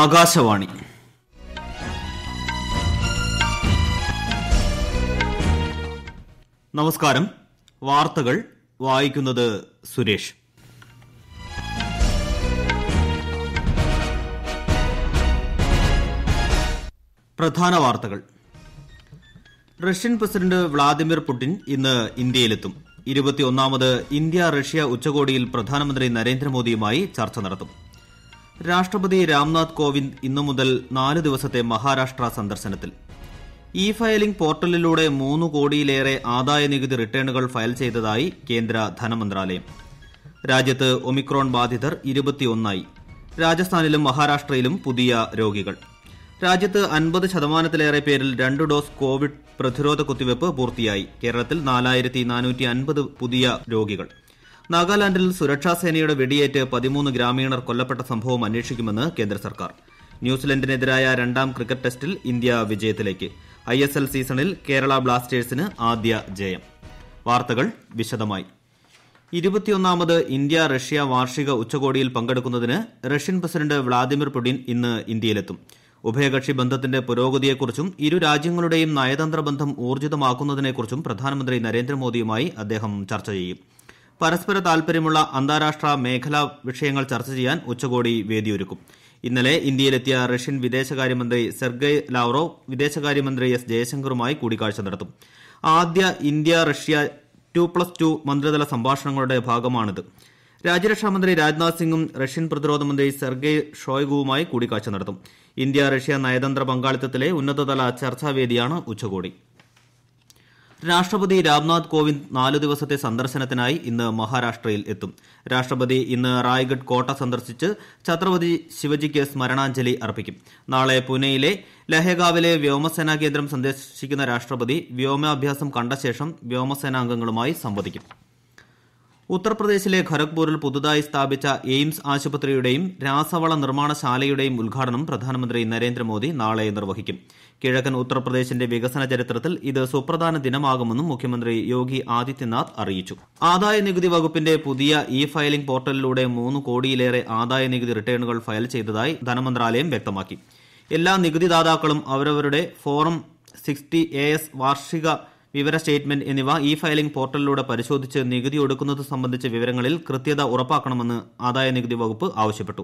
ആകാശവാണി നമസ്കാരം വാർത്തകൾ വായിക്കുന്നത് സുരേഷ് പ്രധാന വാർത്തകൾ റഷ്യൻ പ്രസിഡന്റ് വ്ളാദിമിർ പുടിൻ ഇന്ന് ഇന്ത്യയിലെത്തും ഇരുപത്തിയൊന്നാമത് ഇന്ത്യ റഷ്യ ഉച്ചകോടിയിൽ പ്രധാനമന്ത്രി നരേന്ദ്രമോദിയുമായി ചർച്ച നടത്തും രാഷ്ട്രപതി രാംനാഥ് കോവിന്ദ് ഇന്നു മുതൽ നാല് ദിവസത്തെ മഹാരാഷ്ട്ര സന്ദർശനത്തിൽ ഇ ഫയലിംഗ് പോർട്ടലിലൂടെ മൂന്ന് കോടിയിലേറെ ആദായ നികുതി റിട്ടേണുകൾ ഫയൽ ചെയ്തതായി കേന്ദ്ര ധനമന്ത്രാലയം രാജ്യത്ത് ഒമിക്രോൺ ബാധിതർ ഇരുപത്തിയൊന്നായി രാജസ്ഥാനിലും മഹാരാഷ്ട്രയിലും പുതിയ രോഗികൾ രാജ്യത്ത് അൻപത് ശതമാനത്തിലേറെ പേരിൽ രണ്ട് ഡോസ് കോവിഡ് പ്രതിരോധ കുത്തിവയ്പ് പൂർത്തിയായി കേരളത്തിൽ നാലായിരത്തി നാനൂറ്റി അൻപത് പുതിയ രോഗികൾ നാഗാലാന്റിൽ സുരക്ഷാസേനയുടെ വെടിയേറ്റ് പതിമൂന്ന് ഗ്രാമീണർ കൊല്ലപ്പെട്ട സംഭവം അന്വേഷിക്കുമെന്ന് കേന്ദ്ര സർക്കാർ ന്യൂസിലന്റിനെതിരായ രണ്ടാം ക്രിക്കറ്റ് ടെസ്റ്റിൽ ഇന്ത്യ വിജയത്തിലേക്ക് എൽ സീസണിൽ കേരള ബ്ലാസ്റ്റേഴ്സിന് ആദ്യ ജയം വാർത്തകൾ വിശദമായി ഇരുപത്തിയൊന്നാമത് ഇന്ത്യ റഷ്യ വാർഷിക ഉച്ചകോടിയിൽ പങ്കെടുക്കുന്നതിന് റഷ്യൻ പ്രസിഡന്റ് വ്ളാദിമിർ പുടിൻ ഇന്ന് ഇന്ത്യയിലെത്തും ഉഭയകക്ഷി ബന്ധത്തിന്റെ പുരോഗതിയെക്കുറിച്ചും ഇരു രാജ്യങ്ങളുടെയും നയതന്ത്ര ബന്ധം ഊർജ്ജിതമാക്കുന്നതിനെക്കുറിച്ചും പ്രധാനമന്ത്രി നരേന്ദ്രമോദിയുമായി അദ്ദേഹം ചർച്ച ചെയ്യും പരസ്പര താൽപര്യമുള്ള അന്താരാഷ്ട്ര മേഖലാ വിഷയങ്ങൾ ചർച്ച ചെയ്യാൻ ഉച്ചകോടി വേദിയൊരുക്കും ഇന്നലെ ഇന്ത്യയിലെത്തിയ റഷ്യൻ വിദേശകാര്യമന്ത്രി സെർഗെയ് ലാവ്റോവ് വിദേശകാര്യമന്ത്രി എസ് ജയശങ്കറുമായി കൂടിക്കാഴ്ച നടത്തും ആദ്യ India Russia two plus two മന്ത്രിതല സംഭാഷണങ്ങളുടെ ഭാഗമാണിത് രാജ്യരക്ഷാമന്ത്രി രാജ്നാഥ് സിംഗും റഷ്യൻ പ്രതിരോധ മന്ത്രി സെർഗെയ് ഷോയ്ഗുവുമായി കൂടിക്കാഴ്ച നടത്തും ഇന്ത്യ റഷ്യ നയതന്ത്ര പങ്കാളിത്തത്തിലെ ഉന്നതതല ചർച്ചാവേദിയാണ് ഉച്ചകോടി രാഷ്ട്രപതി രാംനാഥ് കോവിന്ദ് നാലു ദിവസത്തെ സന്ദർശനത്തിനായി ഇന്ന് മഹാരാഷ്ട്രയിൽ എത്തും രാഷ്ട്രപതി ഇന്ന് റായ്ഗഡ് കോട്ട സന്ദർശിച്ച് ഛത്രപതി ശിവജിക്ക് സ്മരണാഞ്ജലി അർപ്പിക്കും നാളെ പൂനെയിലെ ലഹേഗാവിലെ വ്യോമസേനാ കേന്ദ്രം സന്ദർശിക്കുന്ന രാഷ്ട്രപതി വ്യോമാഭ്യാസം ശേഷം വ്യോമസേനാംഗങ്ങളുമായി സംവദിക്കും ഉത്തർപ്രദേശിലെ ഖരഗ്പൂരിൽ പുതുതായി സ്ഥാപിച്ച എയിംസ് ആശുപത്രിയുടെയും രാസവള നിർമ്മാണശാലയുടെയും ഉദ്ഘാടനം പ്രധാനമന്ത്രി നരേന്ദ്രമോദി നാളെ നിർവഹിക്കും കിഴക്കൻ ഉത്തർപ്രദേശിന്റെ വികസന ചരിത്രത്തിൽ ഇത് സുപ്രധാന ദിനമാകുമെന്നും മുഖ്യമന്ത്രി യോഗി ആദിത്യനാഥ് അറിയിച്ചു ആദായ നികുതി വകുപ്പിന്റെ പുതിയ ഇ ഫയലിംഗ് പോർട്ടലിലൂടെ മൂന്ന് കോടിയിലേറെ നികുതി റിട്ടേണുകൾ ഫയൽ ചെയ്തതായി ധനമന്ത്രാലയം വ്യക്തമാക്കി എല്ലാ നികുതിദാതാക്കളും അവരവരുടെ ഫോറം സിക്സ്റ്റി എ എസ് വാർഷിക വിവര സ്റ്റേറ്റ്മെന്റ് എന്നിവ ഇ ഫയലിംഗ് പോർട്ടലിലൂടെ പരിശോധിച്ച് നികുതി ഒടുക്കുന്നത് സംബന്ധിച്ച വിവരങ്ങളിൽ കൃത്യത ഉറപ്പാക്കണമെന്ന് ആദായ നികുതി വകുപ്പ് ആവശ്യപ്പെട്ടു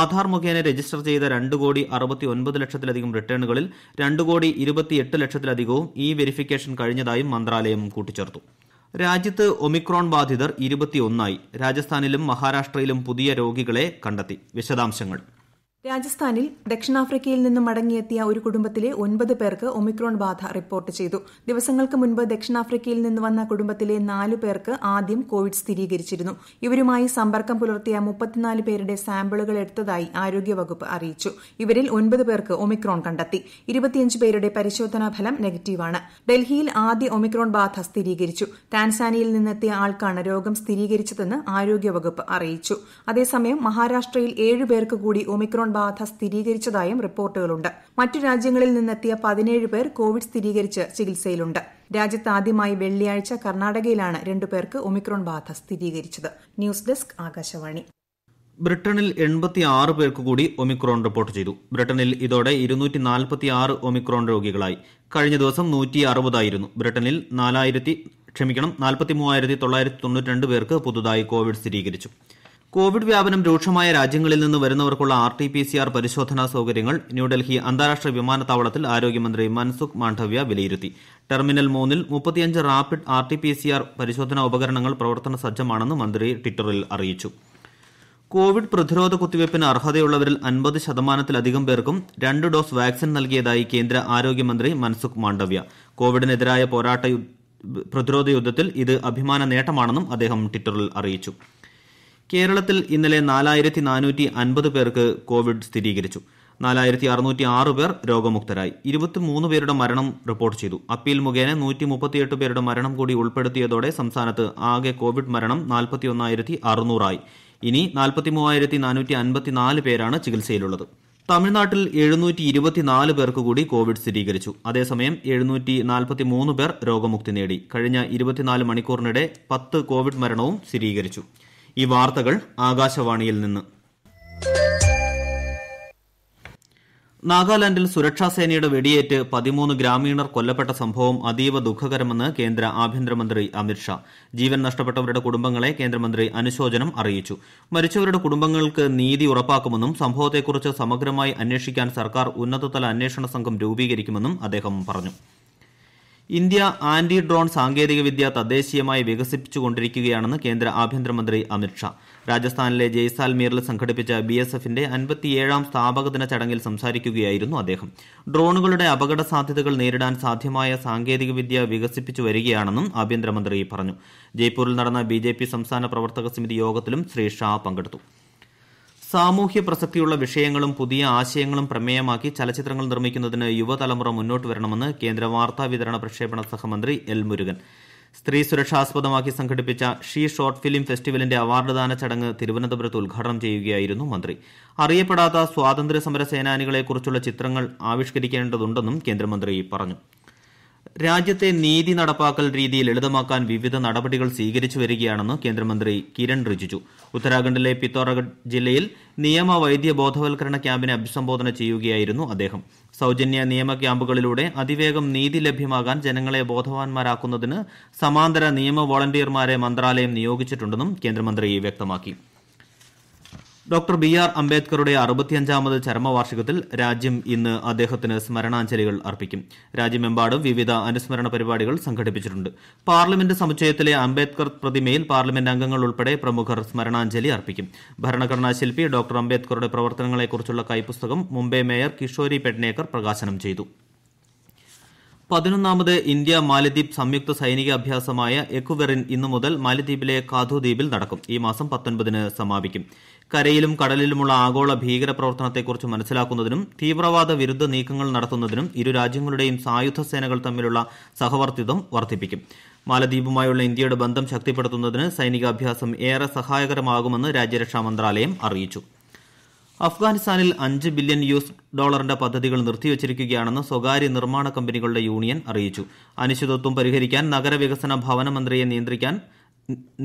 ആധാർ മുഖേന രജിസ്റ്റർ ചെയ്ത രണ്ട് കോടി അറുപത്തി ഒൻപത് ലക്ഷത്തിലധികം റിട്ടേണുകളിൽ രണ്ട് കോടി ഇരുപത്തിയെട്ട് ലക്ഷത്തിലധികവും ഇ വെരിഫിക്കേഷൻ കഴിഞ്ഞതായും മന്ത്രാലയം കൂട്ടിച്ചേർത്തു രാജ്യത്ത് ഒമിക്രോൺ ബാധിതർ ഇരുപത്തിയൊന്നായി രാജസ്ഥാനിലും മഹാരാഷ്ട്രയിലും പുതിയ രോഗികളെ കണ്ടെത്തി വിശദാംശങ്ങൾ രാജസ്ഥാനിൽ ദക്ഷിണാഫ്രിക്കയിൽ നിന്ന് മടങ്ങിയെത്തിയ ഒരു കുടുംബത്തിലെ ഒൻപത് പേർക്ക് ഒമിക്രോൺ ബാധ റിപ്പോർട്ട് ചെയ്തു ദിവസങ്ങൾക്ക് മുൻപ് ദക്ഷിണാഫ്രിക്കയിൽ നിന്ന് വന്ന കുടുംബത്തിലെ നാലു പേർക്ക് ആദ്യം കോവിഡ് സ്ഥിരീകരിച്ചിരുന്നു ഇവരുമായി സമ്പർക്കം പുലർത്തിയ മുപ്പത്തിനാല് പേരുടെ സാമ്പിളുകൾ എടുത്തതായി ആരോഗ്യവകുപ്പ് അറിയിച്ചു ഇവരിൽ ഒൻപത് പേർക്ക് ഒമിക്രോൺ കണ്ടെത്തി ഇരുപത്തിയഞ്ച് പേരുടെ പരിശോധനാ ഫലം നെഗറ്റീവാണ് ഡൽഹിയിൽ ആദ്യ ഒമിക്രോൺ ബാധ സ്ഥിരീകരിച്ചു ടാൻസാനിയിൽ നിന്നെത്തിയ ആൾക്കാണ് രോഗം സ്ഥിരീകരിച്ചതെന്ന് ആരോഗ്യവകുപ്പ് അറിയിച്ചു അതേസമയം മഹാരാഷ്ട്രയിൽ ഏഴുപേർക്ക് പേർക്ക് കൂടി ഒമിക്രോൺ ബാധ സ്ഥിരീകരിച്ചതായും റിപ്പോർട്ടുകളുണ്ട് മറ്റു രാജ്യങ്ങളിൽ നിന്നെത്തിയ പതിനേഴ് പേർ കോവിഡ് സ്ഥിരീകരിച്ച് ചികിത്സയിലുണ്ട് രാജ്യത്ത് ആദ്യമായി വെള്ളിയാഴ്ച കർണാടകയിലാണ് രണ്ടുപേർക്ക് ഒമിക്രോൺ ബാധ സ്ഥിരീകരിച്ചത് ന്യൂസ് ഡെസ്ക് ആകാശവാണി ബ്രിട്ടനിൽ എൺപത്തിയാറ് പേർക്ക് കൂടി ഒമിക്രോൺ റിപ്പോർട്ട് ചെയ്തു ബ്രിട്ടനിൽ ഇതോടെ ഇരുന്നൂറ്റി നാൽപ്പത്തിയാറ് ഒമിക്രോൺ രോഗികളായി കഴിഞ്ഞ ദിവസം നൂറ്റി അറുപതായിരുന്നു ബ്രിട്ടനിൽ നാലായിരത്തി ക്ഷമിക്കണം നാൽപ്പത്തി മൂവായിരത്തി തൊള്ളായിരത്തി തൊണ്ണൂറ്റി പേർക്ക് പുതുതായി കോവിഡ് സ്ഥിരീകരിച്ചു കോവിഡ് വ്യാപനം രൂക്ഷമായ രാജ്യങ്ങളിൽ നിന്ന് വരുന്നവർക്കുള്ള R T P C R പരിശോധനാ സൌകര്യങ്ങൾ ന്യൂഡൽഹി അന്താരാഷ്ട്ര വിമാനത്താവളത്തിൽ ആരോഗ്യമന്ത്രി മൻസുഖ് മാണ്ഡവ്യ വിലയിരുത്തി ടെർമിനൽ മൂന്നിൽ മുപ്പത്തിയഞ്ച് rapid R T P C R പരിശോധനാ ഉപകരണങ്ങൾ പ്രവർത്തന സജ്ജമാണെന്ന് മന്ത്രി ട്വിറ്ററിൽ അറിയിച്ചു കോവിഡ് പ്രതിരോധ കുത്തിവയ്പ്പിന് അർഹതയുള്ളവരിൽ അൻപത് ശതമാനത്തിലധികം പേർക്കും രണ്ട് ഡോസ് വാക്സിൻ നൽകിയതായി കേന്ദ്ര ആരോഗ്യമന്ത്രി മൻസുഖ് മാണ്ഡവ്യ കോവിഡിനെതിരായ പോരാട്ട പ്രതിരോധ യുദ്ധത്തിൽ ഇത് അഭിമാന നേട്ടമാണെന്നും അദ്ദേഹം ട്വിറ്ററിൽ അറിയിച്ചു കേരളത്തിൽ ഇന്നലെ നാലായിരത്തി നാനൂറ്റി അൻപത് പേർക്ക് കോവിഡ് സ്ഥിരീകരിച്ചു നാലായിരത്തി അറുന്നൂറ്റി ആറ് പേർ രോഗമുക്തരായി ഇരുപത്തിമൂന്ന് പേരുടെ മരണം റിപ്പോർട്ട് ചെയ്തു അപ്പീൽ മുഖേന നൂറ്റി മുപ്പത്തിയെട്ട് പേരുടെ മരണം കൂടി ഉൾപ്പെടുത്തിയതോടെ സംസ്ഥാനത്ത് ആകെ കോവിഡ് മരണം നാൽപ്പത്തിയൊന്നായിരത്തി അറുന്നൂറായി ഇനി നാൽപ്പത്തിമൂവായിരത്തി നാനൂറ്റി അൻപത്തിനാല് പേരാണ് ചികിത്സയിലുള്ളത് തമിഴ്നാട്ടിൽ എഴുന്നൂറ്റി ഇരുപത്തിനാല് പേർക്ക് കൂടി കോവിഡ് സ്ഥിരീകരിച്ചു അതേസമയം എഴുന്നൂറ്റി നാൽപ്പത്തി മൂന്ന് പേർ രോഗമുക്തി നേടി കഴിഞ്ഞ ഇരുപത്തിനാല് മണിക്കൂറിനിടെ പത്ത് കോവിഡ് മരണവും സ്ഥിരീകരിച്ചു ഈ വാർത്തകൾ ആകാശവാണിയിൽ നിന്ന് നാഗാലാന്റിൽ സുരക്ഷാസേനയുടെ വെടിയേറ്റ് പതിമൂന്ന് ഗ്രാമീണർ കൊല്ലപ്പെട്ട സംഭവം അതീവ ദുഃഖകരമെന്ന് കേന്ദ്ര ആഭ്യന്തരമന്ത്രി അമിത് ഷാ ജീവൻ നഷ്ടപ്പെട്ടവരുടെ കുടുംബങ്ങളെ കേന്ദ്രമന്ത്രി അനുശോചനം അറിയിച്ചു മരിച്ചവരുടെ കുടുംബങ്ങൾക്ക് നീതി ഉറപ്പാക്കുമെന്നും സംഭവത്തെക്കുറിച്ച് സമഗ്രമായി അന്വേഷിക്കാൻ സർക്കാർ ഉന്നതതല അന്വേഷണ സംഘം രൂപീകരിക്കുമെന്നും അദ്ദേഹം പറഞ്ഞു ഇന്ത്യ ആന്റി ഡ്രോൺ സാങ്കേതികവിദ്യ തദ്ദേശീയമായി വികസിപ്പിച്ചുകൊണ്ടിരിക്കുകയാണെന്ന് കേന്ദ്ര ആഭ്യന്തരമന്ത്രി അമിത്ഷാ രാജസ്ഥാനിലെ ജയ്സാൽമീറിൽ സംഘടിപ്പിച്ച ബി എസ് എഫിന്റെ അൻപത്തിയേഴാം സ്ഥാപകദിന ചടങ്ങിൽ സംസാരിക്കുകയായിരുന്നു അദ്ദേഹം ഡ്രോണുകളുടെ അപകട സാധ്യതകൾ നേരിടാൻ സാധ്യമായ സാങ്കേതികവിദ്യ വികസിപ്പിച്ചു വരികയാണെന്നും ആഭ്യന്തരമന്ത്രി പറഞ്ഞു ജയ്പൂരിൽ നടന്ന ബി സംസ്ഥാന പ്രവർത്തക സമിതി യോഗത്തിലും ശ്രീ ഷാ പങ്കെടുത്തു സാമൂഹ്യ പ്രസക്തിയുള്ള വിഷയങ്ങളും പുതിയ ആശയങ്ങളും പ്രമേയമാക്കി ചലച്ചിത്രങ്ങൾ നിർമ്മിക്കുന്നതിന് യുവതലമുറ മുന്നോട്ട് വരണമെന്ന് കേന്ദ്ര വാർത്താ വിതരണ പ്രക്ഷേപണ സഹമന്ത്രി എൽ മുരുകൻ സ്ത്രീ സുരക്ഷാസ്പദമാക്കി സംഘടിപ്പിച്ച ഷീ ഷോർട്ട് ഫിലിം ഫെസ്റ്റിവലിന്റെ അവാർഡ് ദാന ചടങ്ങ് തിരുവനന്തപുരത്ത് ഉദ്ഘാടനം ചെയ്യുകയായിരുന്നു മന്ത്രി അറിയപ്പെടാത്ത സ്വാതന്ത്ര്യ സമര സേനാനികളെക്കുറിച്ചുള്ള ചിത്രങ്ങൾ ആവിഷ്കരിക്കേണ്ടതുണ്ടെന്നും കേന്ദ്രമന്ത്രി പറഞ്ഞു രാജ്യത്തെ നീതി നടപ്പാക്കൽ രീതി ലളിതമാക്കാൻ വിവിധ നടപടികൾ സ്വീകരിച്ചു വരികയാണെന്ന് കേന്ദ്രമന്ത്രി കിരൺ റിജിജു ഉത്തരാഖണ്ഡിലെ പിത്തോറഗഡ് ജില്ലയിൽ നിയമ വൈദ്യ ബോധവൽക്കരണ ക്യാമ്പിനെ അഭിസംബോധന ചെയ്യുകയായിരുന്നു അദ്ദേഹം സൌജന്യ നിയമ ക്യാമ്പുകളിലൂടെ അതിവേഗം നീതി ലഭ്യമാകാൻ ജനങ്ങളെ ബോധവാന്മാരാക്കുന്നതിന് സമാന്തര നിയമ വോളണ്ടിയർമാരെ മന്ത്രാലയം നിയോഗിച്ചിട്ടുണ്ടെന്നും കേന്ദ്രമന്ത്രി വ്യക്തമാക്കി ഡോക്ടർ ബി ആർ അംബേദ്കറുടെ അറുപത്തിയഞ്ചാമത് ചരമവാർഷികത്തിൽ രാജ്യം ഇന്ന് അദ്ദേഹത്തിന് സ്മരണാഞ്ജലികൾ അർപ്പിക്കും രാജ്യമെമ്പാടും വിവിധ അനുസ്മരണ പരിപാടികൾ സംഘടിപ്പിച്ചിട്ടുണ്ട് പാർലമെന്റ് സമുച്ചയത്തിലെ അംബേദ്കർ പ്രതിമയിൽ പാർലമെന്റ് അംഗങ്ങൾ ഉൾപ്പെടെ പ്രമുഖർ സ്മരണാഞ്ജലി അർപ്പിക്കും ഭരണഘടനാ ശില്പി ഡോക്ടർ അംബേദ്കറുടെ പ്രവർത്തനങ്ങളെക്കുറിച്ചുള്ള കൈപുസ്തകം മുംബൈ മേയർ കിഷോരി പെഡ്നേക്കർ പ്രകാശനം ചെയ്തു പതിനൊന്നാമത് ഇന്ത്യ മാലദ്വീപ് സംയുക്ത സൈനിക അഭ്യാസമായ എക്കുവെറിൻ ഇന്നു മുതൽ മാലദ്വീപിലെ കാഥു ദ്വീപിൽ നടക്കും ഈ മാസം പത്തൊൻപതിന് സമാപിക്കും കരയിലും കടലിലുമുള്ള ആഗോള ഭീകര പ്രവർത്തനത്തെക്കുറിച്ച് മനസ്സിലാക്കുന്നതിനും തീവ്രവാദ വിരുദ്ധ നീക്കങ്ങൾ നടത്തുന്നതിനും ഇരു രാജ്യങ്ങളുടെയും സായുധ സേനകൾ തമ്മിലുള്ള സഹവർത്തിത്വം വർദ്ധിപ്പിക്കും മാലദ്വീപുമായുള്ള ഇന്ത്യയുടെ ബന്ധം ശക്തിപ്പെടുത്തുന്നതിന് സൈനികാഭ്യാസം ഏറെ സഹായകരമാകുമെന്ന് രാജ്യരക്ഷാ മന്ത്രാലയം അറിയിച്ചു അഫ്ഗാനിസ്ഥാനിൽ അഞ്ച് ബില്യൺ യു എസ് ഡോളറിന്റെ പദ്ധതികൾ നിർത്തിവച്ചിരിക്കുകയാണെന്ന് സ്വകാര്യ നിർമ്മാണ കമ്പനികളുടെ യൂണിയൻ അറിയിച്ചു അനിശ്ചിതത്വം പരിഹരിക്കാൻ നഗരവികസന ഭവന മന്ത്രിയെ നിയന്ത്രിക്കാൻ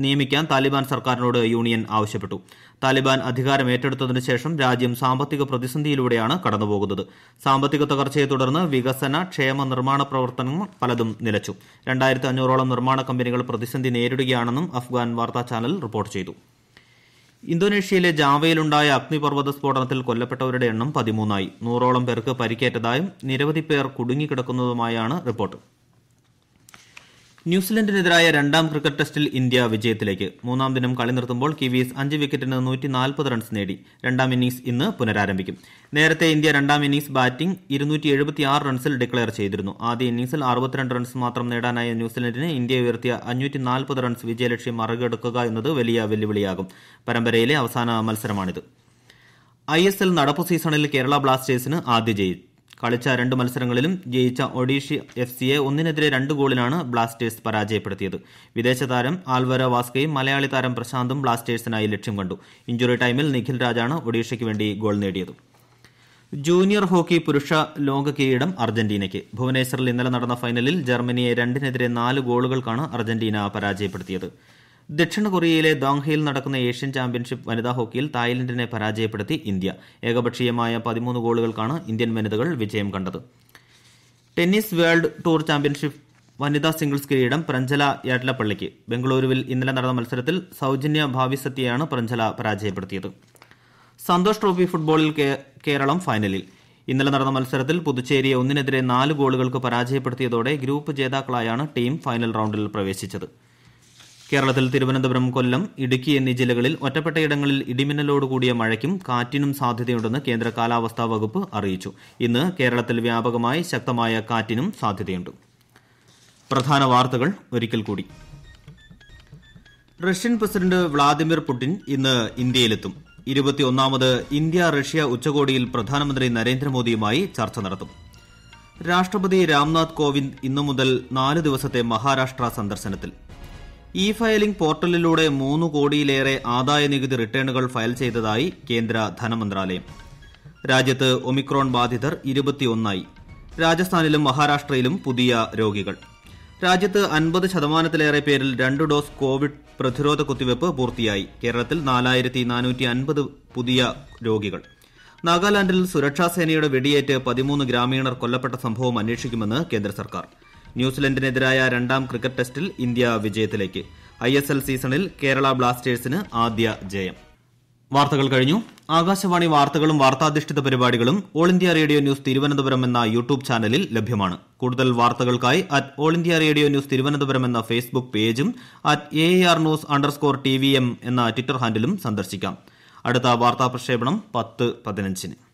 നിയമിക്കാൻ താലിബാൻ സർക്കാരിനോട് യൂണിയൻ ആവശ്യപ്പെട്ടു താലിബാൻ അധികാരം ഏറ്റെടുത്തതിനു ശേഷം രാജ്യം സാമ്പത്തിക പ്രതിസന്ധിയിലൂടെയാണ് കടന്നുപോകുന്നത് സാമ്പത്തിക തകർച്ചയെ തുടർന്ന് വികസന ക്ഷേമ നിർമ്മാണ പ്രവർത്തനങ്ങൾ പലതും നിലച്ചു രണ്ടായിരത്തി അഞ്ഞൂറോളം നിർമ്മാണ കമ്പനികൾ പ്രതിസന്ധി നേരിടുകയാണെന്നും അഫ്ഗാൻ വാർത്താ ചാനൽ റിപ്പോർട്ട് ചെയ്തു ഇന്തോനേഷ്യയിലെ ജാവയിലുണ്ടായ അഗ്നിപർവ്വത സ്ഫോടനത്തിൽ കൊല്ലപ്പെട്ടവരുടെ എണ്ണം പതിമൂന്നായി നൂറോളം പേർക്ക് പരിക്കേറ്റതായും നിരവധി പേർ കുടുങ്ങിക്കിടക്കുന്നതുമായാണ് റിപ്പോർട്ട് ന്യൂസിലന്റിനെതിരായ രണ്ടാം ക്രിക്കറ്റ് ടെസ്റ്റിൽ ഇന്ത്യ വിജയത്തിലേക്ക് മൂന്നാം ദിനം കളി നിർത്തുമ്പോൾ കിവീസ് അഞ്ച് വിക്കറ്റിന് റൺസ് നേടി രണ്ടാം ഇന്നിംഗ്സ് ഇന്ന് പുനരാരംഭിക്കും നേരത്തെ ഇന്ത്യ രണ്ടാം ഇന്നിംഗ്സ് ബാറ്റിംഗ് റൺസിൽ ഡിക്ലെയർ ചെയ്തിരുന്നു ആദ്യ ഇന്നിംഗ്സിൽ റൺസ് മാത്രം നേടാനായ ന്യൂസിലന്റിന് ഇന്ത്യ ഉയർത്തിയ റൺസ് വിജയലക്ഷ്യം മറികടക്കുക എന്നത് വലിയ വെല്ലുവിളിയാകും പരമ്പരയിലെ അവസാന മത്സരമാണിത് ഐ എസ് എൽ നടപ്പു സീസണിൽ കേരള ബ്ലാസ്റ്റേഴ്സിന് ആദ്യ ജയിച്ചു കളിച്ച രണ്ട് മത്സരങ്ങളിലും ജയിച്ച ഒഡീഷ എഫ് സിയെ ഒന്നിനെതിരെ രണ്ട് ഗോളിനാണ് ബ്ലാസ്റ്റേഴ്സ് പരാജയപ്പെടുത്തിയത് വിദേശ താരം ആൽവര വാസ്കയും മലയാളി താരം പ്രശാന്തും ബ്ലാസ്റ്റേഴ്സിനായി ലക്ഷ്യം കണ്ടു ഇഞ്ചുറി ടൈമിൽ നിഖിൽ രാജാണ് ഒഡീഷയ്ക്ക് വേണ്ടി ഗോൾ നേടിയത് ജൂനിയർ ഹോക്കി പുരുഷ ലോക കിരീടം അർജന്റീനയ്ക്ക് ഭുവനേശ്വറിൽ ഇന്നലെ നടന്ന ഫൈനലിൽ ജർമ്മനിയെ രണ്ടിനെതിരെ നാല് ഗോളുകൾക്കാണ് അർജന്റീന പരാജയപ്പെടുത്തിയത് ദക്ഷിണ കൊറിയയിലെ ദോങ്ഹയിൽ നടക്കുന്ന ഏഷ്യൻ ചാമ്പ്യൻഷിപ്പ് വനിതാ ഹോക്കിയിൽ തായ്ലന്റിനെ പരാജയപ്പെടുത്തി ഇന്ത്യ ഏകപക്ഷീയമായ പതിമൂന്ന് ഗോളുകൾക്കാണ് ഇന്ത്യൻ വനിതകൾ വിജയം കണ്ടത് ടെന്നീസ് വേൾഡ് ടൂർ ചാമ്പ്യൻഷിപ്പ് വനിതാ സിംഗിൾസ് കിരീടം പ്രഞ്ജല യാട്ലപ്പള്ളിക്ക് ബംഗളൂരുവിൽ ഇന്നലെ നടന്ന മത്സരത്തിൽ സൌജന്യ ഭാവി പ്രഞ്ജല പരാജയപ്പെടുത്തിയത് സന്തോഷ് ട്രോഫി ഫുട്ബോളിൽ കേരളം ഫൈനലിൽ ഇന്നലെ നടന്ന മത്സരത്തിൽ പുതുച്ചേരിയെ ഒന്നിനെതിരെ നാല് ഗോളുകൾക്ക് പരാജയപ്പെടുത്തിയതോടെ ഗ്രൂപ്പ് ജേതാക്കളായാണ് ടീം ഫൈനൽ റൌണ്ടിൽ പ്രവേശിച്ചത് കേരളത്തിൽ തിരുവനന്തപുരം കൊല്ലം ഇടുക്കി എന്നീ ജില്ലകളിൽ ഒറ്റപ്പെട്ടയിടങ്ങളിൽ ഇടിമിന്നലോടുകൂടിയ മഴയ്ക്കും കാറ്റിനും സാധ്യതയുണ്ടെന്ന് കേന്ദ്ര കാലാവസ്ഥാ വകുപ്പ് അറിയിച്ചു ഇന്ന് കേരളത്തിൽ വ്യാപകമായി ശക്തമായ കാറ്റിനും സാധ്യതയുണ്ട് പ്രധാന വാർത്തകൾ ഒരിക്കൽ കൂടി റഷ്യൻ പ്രസിഡന്റ് വ്ളാദിമിർ പുടിൻ ഇന്ന് ഇന്ത്യയിലെത്തും ഇരുപത്തിയൊന്നാമത് ഇന്ത്യ റഷ്യ ഉച്ചകോടിയിൽ പ്രധാനമന്ത്രി നരേന്ദ്രമോദിയുമായി ചർച്ച നടത്തും രാഷ്ട്രപതി രാംനാഥ് കോവിന്ദ് ഇന്നു മുതൽ നാല് ദിവസത്തെ മഹാരാഷ്ട്ര സന്ദർശനത്തിൽ ഇ ഫയലിംഗ് പോർട്ടലിലൂടെ മൂന്ന് കോടിയിലേറെ ആദായ നികുതി റിട്ടേണുകൾ ഫയൽ ചെയ്തതായി കേന്ദ്ര ധനമന്ത്രാലയം രാജ്യത്ത് ഒമിക്രോൺ ബാധിതർ ഇരുപത്തിയൊന്നായി രാജസ്ഥാനിലും മഹാരാഷ്ട്രയിലും പുതിയ രോഗികൾ രാജ്യത്ത് അൻപത് ശതമാനത്തിലേറെ പേരിൽ രണ്ട് ഡോസ് കോവിഡ് പ്രതിരോധ കുത്തിവയ്പ് പൂർത്തിയായി കേരളത്തിൽ നാലായിരത്തി നാനൂറ്റി അൻപത് പുതിയ രോഗികൾ നാഗാലാന്റിൽ സുരക്ഷാസേനയുടെ വെടിയേറ്റ് പതിമൂന്ന് ഗ്രാമീണർ കൊല്ലപ്പെട്ട സംഭവം അന്വേഷിക്കുമെന്ന് കേന്ദ്ര സർക്കാർ ന്യൂസിലന്റിനെതിരായ രണ്ടാം ക്രിക്കറ്റ് ടെസ്റ്റിൽ ഇന്ത്യ വിജയത്തിലേക്ക് ഐ എസ് എൽ സീസണിൽ കേരള ബ്ലാസ്റ്റേഴ്സിന് ആദ്യ ജയം വാർത്തകൾ കഴിഞ്ഞു ആകാശവാണി വാർത്തകളും വാർത്താധിഷ്ഠിത പരിപാടികളും all India radio news Thiruvananthapuram എന്ന യൂട്യൂബ് ചാനലിൽ ലഭ്യമാണ് കൂടുതൽ വാർത്തകൾക്കായി at all India radio news Thiruvananthapuram എന്ന ഫേസ്ബുക്ക് പേജും at A R news underscore T V M എന്ന ട്വിറ്റർ ഹാൻഡിലും സന്ദർശിക്കാം അടുത്ത വാർത്താ പ്രക്ഷേപണം പത്ത് പതിനഞ്ചിന്